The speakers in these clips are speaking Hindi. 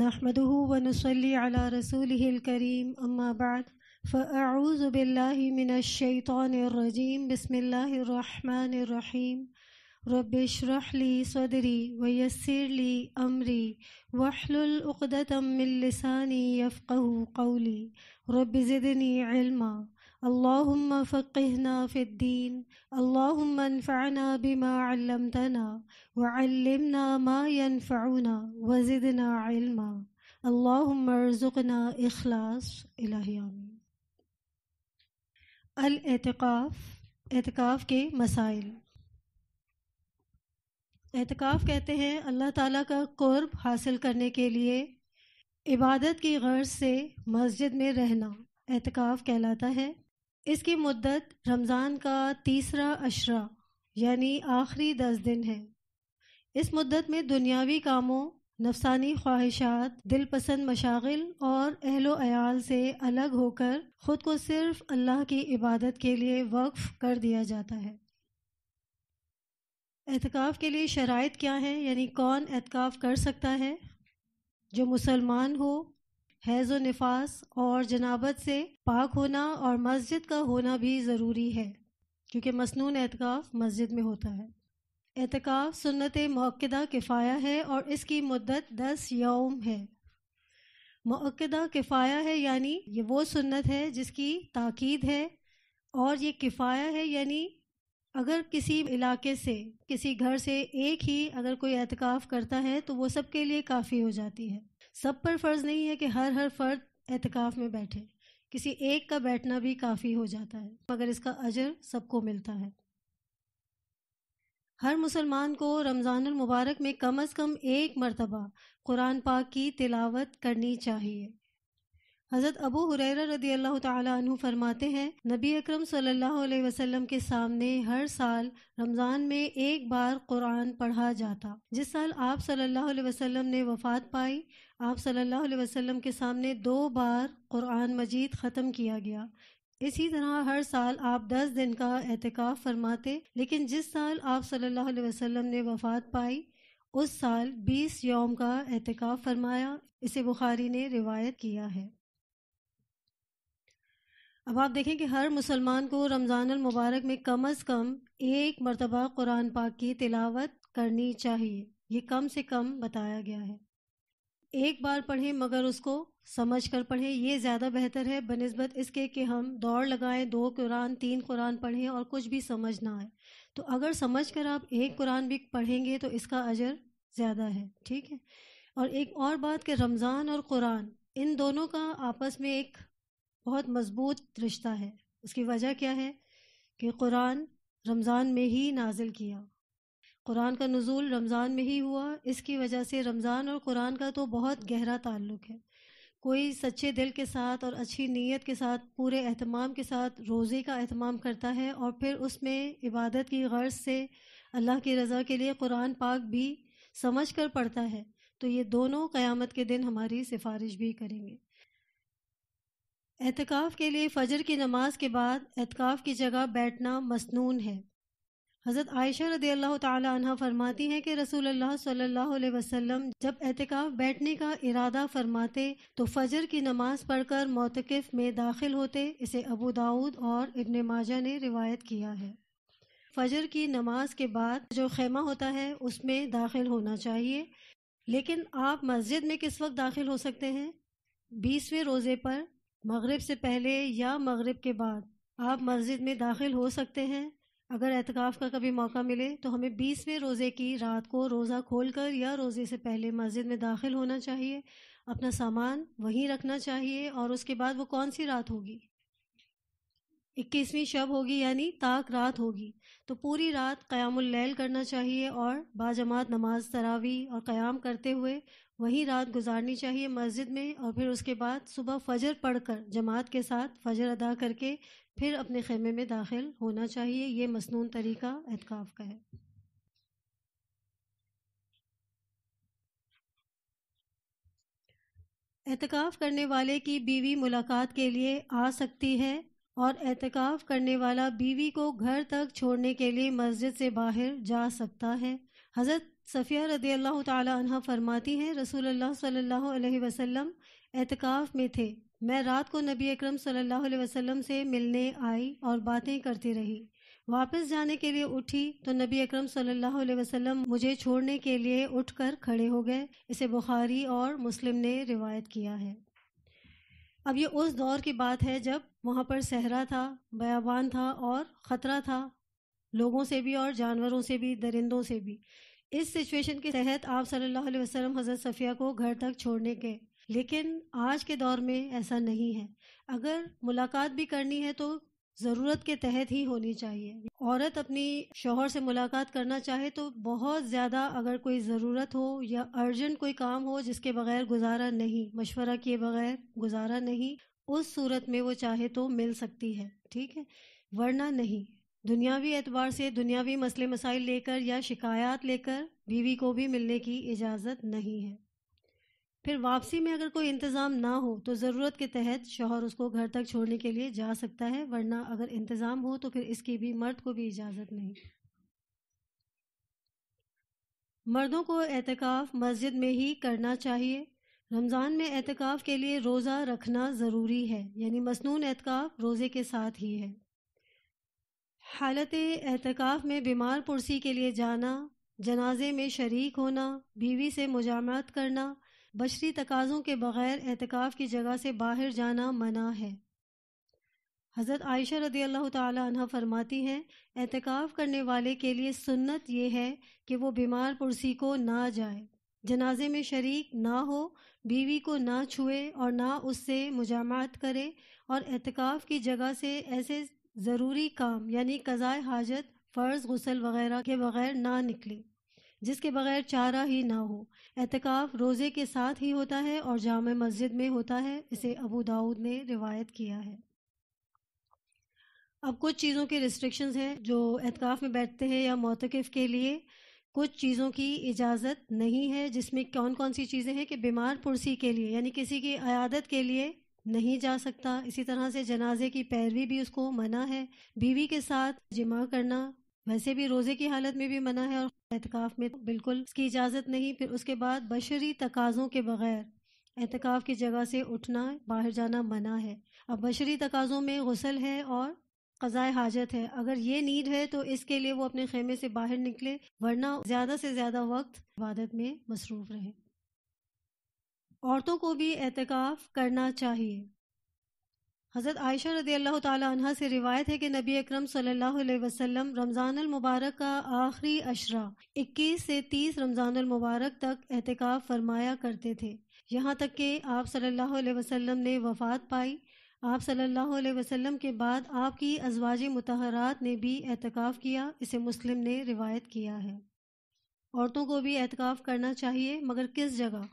نحمده ونصلي على رسوله الكريم أما بعد فأعوذ بالله من الشيطان الرجيم بسم الله الرحمن الرحيم رب اشرح لي صدري ويسر لي أمري واحلل عقدة من لساني يفقه قولي رب زدني علما اللهم فقهنا في الدين اللهم انفعنا بما علمتنا وعلمنا ما ينفعنا وزدنا علما اللهم ارزقنا اخلاص الهي امين الاعتكاف एतकाफ़ کے مسائل اعتکاف کہتے ہیں اللہ ताला کا قرب حاصل کرنے کے لیے عبادت کی غرض سے مسجد میں رہنا اعتکاف کہلاتا ہے इसकी मुद्दत रमज़ान का तीसरा अशरा यानी आखिरी दस दिन है इस मुद्दत में दुनियावी कामों नफसानी ख्वाहिशात दिल पसंद मशागिल और अहलो अयाल से अलग होकर ख़ुद को सिर्फ अल्लाह की इबादत के लिए वक्फ कर दिया जाता है एहतिकाफ़ के लिए शराइ क्या है यानी कौन एहतिकाफ़ कर सकता है जो मुसलमान हो हैज़ नफास और जनाबत से पाक होना और मस्जिद का होना भी ज़रूरी है क्योंकि मसनून एतकाफ़ मस्जिद में होता है एहतिकाफ़ सुन्नत मक्दा किफ़ाया है और इसकी मुद्दत दस यौम है मौकदा किफ़ाया है यानी ये वो सुन्नत है जिसकी ताक़ीद है और ये किफ़ाया है यानी अगर किसी इलाके से किसी घर से एक ही अगर कोई एहतिकाफ़ करता है तो वो सब के लिए काफ़ी हो जाती है सब पर फ़र्ज़ नहीं है कि हर हर फ़र्द एहतिकाफ़ में बैठे किसी एक का बैठना भी काफ़ी हो जाता है मगर इसका अजर सबको मिलता है हर मुसलमान को रमज़ान मुबारक में कम अज़ कम एक मरतबा कुरान पाक की तिलावत करनी चाहिए हज़रत अबू हुरैरा रदी अल्लाह तु फरमाते हैं नबी अकरम सल्लल्लाहु अलैहि वसल्लम के सामने हर साल रमज़ान में एक बार कुरान पढ़ा जाता जिस साल आप सल्लल्लाहु अलैहि वसल्लम ने वफ़ात पाई आप सल्लल्लाहु अलैहि वसल्लम के सामने दो बार कुरान मजीद ख़त्म किया गया इसी तरह हर साल आप दस दिन का एहतिकाफ फरमाते लेकिन जिस साल आप सल्लल्लाहु अलैहि वसल्लम ने वफात पाई उस साल बीस योम का एहतिकाफ फरमाया इसे बुखारी ने रिवायत किया है अब आप देखें कि हर मुसलमान को रमज़ान मुबारक में कम अज़ कम एक मरतबा कुरान पाक की तिलावत करनी चाहिए ये कम से कम बताया गया है एक बार पढ़ें मगर उसको समझ कर पढ़ें ये ज़्यादा बेहतर है बनस्बत इसके कि हम दौड़ लगाएं दो कुरान तीन कुरान पढ़ें और कुछ भी समझ ना आए तो अगर समझ कर आप एक कुरान भी पढ़ेंगे तो इसका अजर ज़्यादा है ठीक है और एक और बात कि रमज़ान और कुरान इन दोनों का आपस में एक बहुत मजबूत रिश्ता है उसकी वजह क्या है कि कुरान रमज़ान में ही नाजिल किया कुरान का नजूल रमज़ान में ही हुआ इसकी वजह से रमज़ान और कुरान का तो बहुत गहरा ताल्लुक़ है कोई सच्चे दिल के साथ और अच्छी नीयत के साथ पूरे अहतमाम के साथ रोज़े का अहतमाम करता है और फिर उसमें इबादत की गर्ज से अल्लाह की रज़ा के लिए कुरान पाक भी समझ कर पढ़ता है तो ये दोनों क़यामत के दिन हमारी सिफारिश भी करेंगे एहतिकाफ के लिए फ़जर की नमाज के बाद एहतिकाफ़ की जगह बैठना मसनून है हज़रत आयशा रदी अल्लाह तह फरमाती हैं कि रसूल अल्लाह सल्लल्लाहु अलैहि वसल्लम जब एहतिकाफ बैठने का इरादा फरमाते तो फजर की नमाज पढ़कर मोतकफ़ में दाखिल होते इसे अबू दाऊद और इब्न माजा ने रिवायत किया है फजर की नमाज के बाद जो खेमा होता है उसमें दाखिल होना चाहिए लेकिन आप मस्जिद में किस वक्त दाखिल हो सकते हैं बीसवें रोज़े पर मग़रब से पहले या मगरब के बाद आप मस्जिद में दाखिल हो सकते हैं अगर एहतिकाफ़ का कभी मौका मिले तो हमें बीसवें रोज़े की रात को रोज़ा खोलकर या रोज़े से पहले मस्जिद में दाखिल होना चाहिए अपना सामान वहीं रखना चाहिए और उसके बाद वो कौन सी रात होगी इक्कीसवीं शब होगी यानी ताक रात होगी तो पूरी रात क़यामुल्लैल करना चाहिए और बाजमात नमाज तरावी और क़याम करते हुए वही रात गुजारनी चाहिए मस्जिद में और फिर उसके बाद सुबह फजर पढ़कर जमात के साथ फजर अदा करके फिर अपने खेमे में दाखिल होना चाहिए ये मसनून तरीका एहतकाफ का है एहतिकाफ करने वाले की बीवी मुलाकात के लिए आ सकती है और एहतकाफ करने वाला बीवी को घर तक छोड़ने के लिए मस्जिद से बाहर जा सकता है हज़रत सफ़िया रदी अल्लाह तह फरमाती हैं रसूल सल्लल्लाहु अलैहि वसल्लम एतकाफ़ में थे मैं रात को नबी अकरम सल्लल्लाहु अलैहि वसल्लम से मिलने आई और बातें करती रही वापस जाने के लिए उठी तो नबी अकरम सल्लल्लाहु अलैहि वसल्लम मुझे छोड़ने के लिए उठकर खड़े हो गए इसे बुखारी और मुस्लिम ने रिवायत किया है अब ये उस दौर की बात है जब वहाँ पर सहरा था बयाबान था और ख़तरा था लोगों से भी और जानवरों से भी दरिंदों से भी इस सिचुएशन के तहत आप सल्लल्लाहु अलैहि वसल्लम हज़रत सफ़िया को घर तक छोड़ने के लेकिन आज के दौर में ऐसा नहीं है अगर मुलाकात भी करनी है तो ज़रूरत के तहत ही होनी चाहिए औरत अपनी शोहर से मुलाकात करना चाहे तो बहुत ज़्यादा अगर कोई ज़रूरत हो या अर्जेंट कोई काम हो जिसके बगैर गुजारा नहीं मशवरा किए बगैर गुजारा नहीं उस सूरत में वो चाहे तो मिल सकती है ठीक है वरना नहीं दुनियावी एतबार से दुनियावी मसले मसाइल लेकर या शिकायत लेकर बीवी को भी मिलने की इजाज़त नहीं है फिर वापसी में अगर कोई इंतज़ाम ना हो तो ज़रूरत के तहत शोहर उसको घर तक छोड़ने के लिए जा सकता है वरना अगर इंतज़ाम हो तो फिर इसकी भी मर्द को भी इजाज़त नहीं मर्दों को एहतिकाफ़ मस्जिद में ही करना चाहिए रमज़ान में एहतिकाफ़ के लिए रोज़ा रखना ज़रूरी है यानी मसनून एहतिकाफ़ रोज़े के साथ ही है हालत एहतिकाफ में बीमार पुरसी के लिए जाना जनाजे में शरीक होना बीवी से मुजामत करना बशरी तकाज़ों के बग़ैर एहतिकाफ की जगह से बाहर जाना मना है हज़रत आयशा रदी अल्लाह तह फरमाती हैं एहतिकाफ करने वाले के लिए सुन्नत ये है कि वो बीमार पुरसी को ना जाए जनाजे में शरीक ना हो बीवी को ना छुए और ना उससे मुजामत करे और एहतकाफ़ की जगह से ऐसे ज़रूरी काम यानी कज़ाए हाजत फ़र्ज़ गसल वगैरह के बगैर ना निकले जिसके बगैर चारा ही ना हो एहतिकाफ रोज़े के साथ ही होता है और जाम मस्जिद में होता है इसे अबू दाऊद ने रिवायत किया है अब कुछ चीज़ों के रिस्ट्रिक्शंस हैं जो एहतिकाफ में बैठते हैं या मोतकफ़ के लिए कुछ चीज़ों की इजाज़त नहीं है जिसमें कौन कौन सी चीज़ें हैं कि बीमार पुरसी के लिए यानी किसी की अयादत के लिए नहीं जा सकता इसी तरह से जनाजे की पैरवी भी उसको मना है बीवी के साथ जिमा करना वैसे भी रोजे की हालत में भी मना है और एहतकाफ में बिल्कुल इसकी इजाज़त नहीं फिर उसके बाद बशरी तकाज़ों के बगैर एहतिकाफ की जगह से उठना बाहर जाना मना है अब बशरी तकाज़ों में गसल है और क़ज़ाए हाजत है अगर ये नीड है तो इसके लिए वो अपने खेमे से बाहर निकले वरना ज़्यादा से ज़्यादा वक्त इबादत में मसरूफ़ रहे औरतों को भी एहतिकाफ करना चाहिए हज़रत आयशा रदी अल्लाह तह से रिवायत है कि नबी अकरम सल्लल्लाहु रमज़ान मुबारक का आखिरी अशरा 21 से 30 रमज़ान मुबारक तक एहतिकाफ फरमाया करते थे यहाँ तक कि आप सल्लल्लाहु अलैहि वसल्लम ने वफ़ात पाई आप सल्लल्लाहु अलैहि वसल्लम के बाद आपकी अजवाज मतहरात ने भी एहतिकाफ़ किया इसे मुस्लिम ने रिवायत किया है औरतों को भी एहतिकाफ़ करना चाहिए मगर किस जगह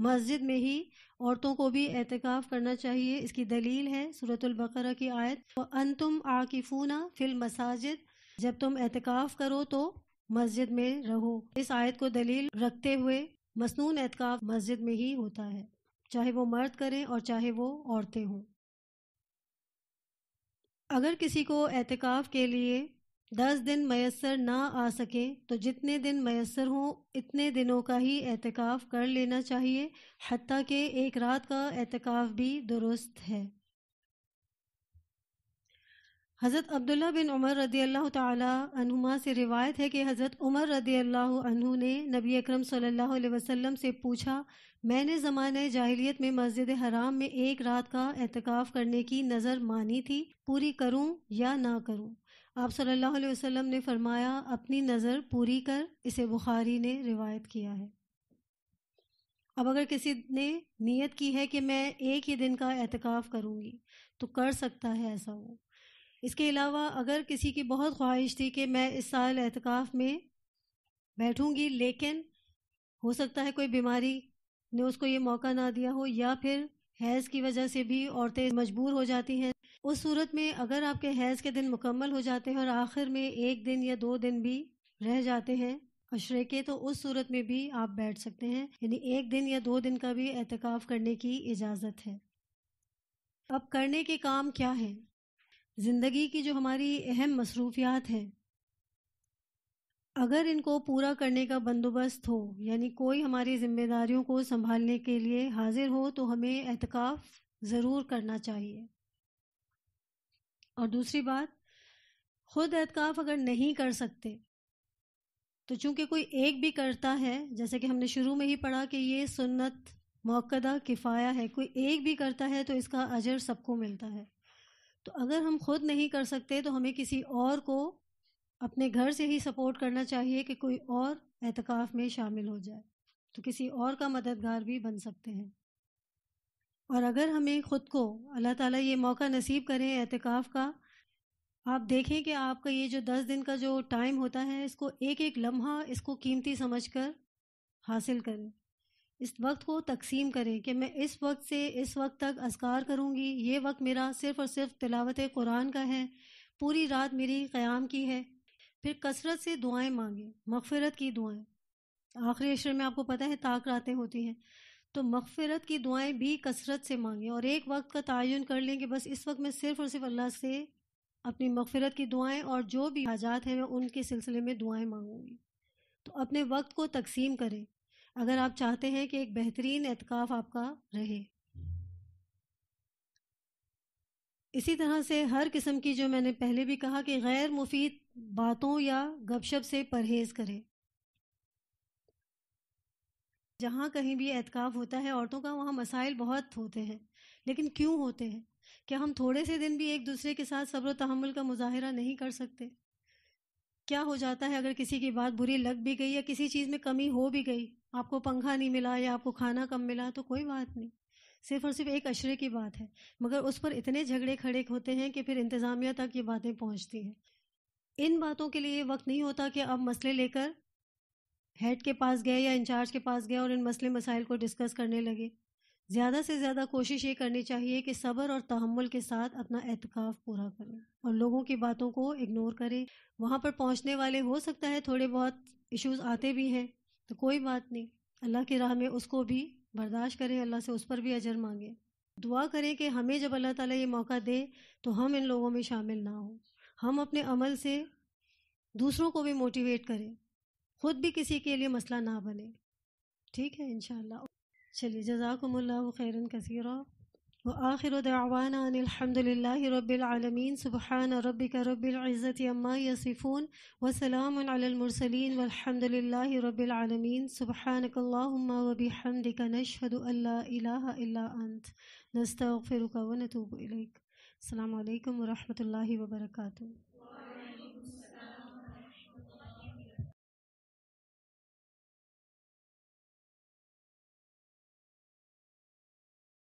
मस्जिद में ही औरतों को भी एहतिकाफ करना चाहिए इसकी दलील है सूरतुल्बकरा की आयत अन तुम आकिफूना फिल मसाजिद जब तुम एहतिकाफ करो तो मस्जिद में रहो इस आयत को दलील रखते हुए मसनून एहतिकाफ मस्जिद में ही होता है चाहे वो मर्द करें और चाहे वो औरतें हों अगर किसी को एहतिकाफ के लिए दस दिन मैसर ना आ सके तो जितने दिन मैसर हों इतने दिनों का ही एहतिकाफ़ कर लेना चाहिए हती के एक रात का एहतिकाफ़ भी दुरुस्त है हज़रत अब्दुल्ला बिन उमर रदी अल्लाह तुमा से रिवायत है कि हज़रत उमर रदी अल्लाह ने नबी अक्रम सल्लल्लाहु वसल्लम से पूछा मैंने ज़मान जाहिलियत में मस्जिद हराम में एक रात का एहतिकाफ़ करने की नज़र मानी थी पूरी करूँ या ना करूँ आप सल्लल्लाहु अलैहि वसल्लम ने फरमाया अपनी नज़र पूरी कर इसे बुखारी ने रिवायत किया है अब अगर किसी ने नीयत की है कि मैं एक ही दिन का एहतिकाफ करूँगी तो कर सकता है ऐसा वो इसके अलावा अगर किसी की बहुत ख्वाहिश थी कि मैं इस साल एहतिकाफ में बैठूंगी लेकिन हो सकता है कोई बीमारी ने उसको ये मौका ना दिया हो या फिर हैज़ की वजह से भी औरतें मजबूर हो जाती हैं उस सूरत में अगर आपके हैज़ के दिन मुकम्मल हो जाते हैं और आखिर में एक दिन या दो दिन भी रह जाते हैं अशरे के तो उस सूरत में भी आप बैठ सकते हैं यानी एक दिन या दो दिन का भी एहतिकाफ करने की इजाज़त है अब करने के काम क्या हैं ज़िंदगी की जो हमारी अहम मसरूफियात हैं अगर इनको पूरा करने का बंदोबस्त हो यानी कोई हमारी जिम्मेदारियों को संभालने के लिए हाजिर हो तो हमें एहतिकाफ ज़रूर करना चाहिए और दूसरी बात खुद एहतकाफ अगर नहीं कर सकते तो चूंकि कोई एक भी करता है जैसे कि हमने शुरू में ही पढ़ा कि ये सुन्नत मौकदा किफ़ाया है कोई एक भी करता है तो इसका अजर सबको मिलता है तो अगर हम खुद नहीं कर सकते तो हमें किसी और को अपने घर से ही सपोर्ट करना चाहिए कि कोई और एहतकाफ़ में शामिल हो जाए तो किसी और का मददगार भी बन सकते हैं और अगर हमें ख़ुद को अल्लाह ताला ये मौका नसीब करें एहतिकाफ़ का आप देखें कि आपका ये जो दस दिन का जो टाइम होता है इसको एक एक लम्हा इसको कीमती समझ कर हासिल करें इस वक्त को तकसीम करें कि मैं इस वक्त से इस वक्त तक असकार करूँगी ये वक्त मेरा सिर्फ़ और सिर्फ तिलावत कुरान का है पूरी रात मेरी क़्याम की है फिर कसरत से दुआएं मांगे मगफरत की दुआएं आखिरी अशर में आपको पता है ताक रातें होती हैं तो मगफरत की दुआएं भी कसरत से मांगे और एक वक्त का तयन कर लें कि बस इस वक्त मैं सिर्फ और सिर्फ अल्लाह से अपनी मगफरत की दुआएं और जो भी हाजात हैं मैं उनके सिलसिले में दुआएं मांगूंगी तो अपने वक्त को तकसीम करें अगर आप चाहते हैं कि एक बेहतरीन एतकाफ़ आपका रहे इसी तरह से हर किस्म की जो मैंने पहले भी कहा कि गैर मुफीद बातों या गपशप से परहेज करें जहाँ कहीं भी एहतकाफ होता है औरतों का वहाँ मसाइल बहुत होते हैं लेकिन क्यों होते हैं क्या हम थोड़े से दिन भी एक दूसरे के साथ सब्र तहमुल का मुजाहरा नहीं कर सकते क्या हो जाता है अगर किसी की बात बुरी लग भी गई या किसी चीज़ में कमी हो भी गई आपको पंखा नहीं मिला या आपको खाना कम मिला तो कोई बात नहीं सिर्फ और सिर्फ एक अशरे की बात है मगर उस पर इतने झगड़े खड़े होते हैं कि फिर इंतज़ामिया तक ये बातें पहुंचती हैं इन बातों के लिए वक्त नहीं होता कि अब मसले लेकर हेड के पास गए या इंचार्ज के पास गए और इन मसले मसाइल को डिस्कस करने लगे ज़्यादा से ज़्यादा कोशिश ये करनी चाहिए कि सब्र और तहमुल के साथ अपना एहतिकाफ पूरा करें और लोगों की बातों को इग्नोर करें वहाँ पर पहुँचने वाले हो सकता है थोड़े बहुत इश्यूज आते भी हैं तो कोई बात नहीं अल्लाह की राह में उसको भी बर्दाश्त करें अल्लाह से उस पर भी अजर मांगें दुआ करें कि हमें जब अल्लाह ताला ये मौका दे तो हम इन लोगों में शामिल ना हों हम अपने अमल से दूसरों को भी मोटिवेट करें खुद भी किसी के लिए मसला ना बने ठीक है इन चलिए जजाकमल्ला खैरन कसीरा व आखिर दावाना अलहमदिल्ला रबालमीन सुबहान रबिक रबाज़त अम्मा यसिफ़ून वसलामसलिन वलहमदिल्ला रबालमीन सुबहानकल्लाम वबी हमदिका नशहद अल्ला अंत नस्तर फ़िरुका व नतूब अल्लाम वरहमल वर्का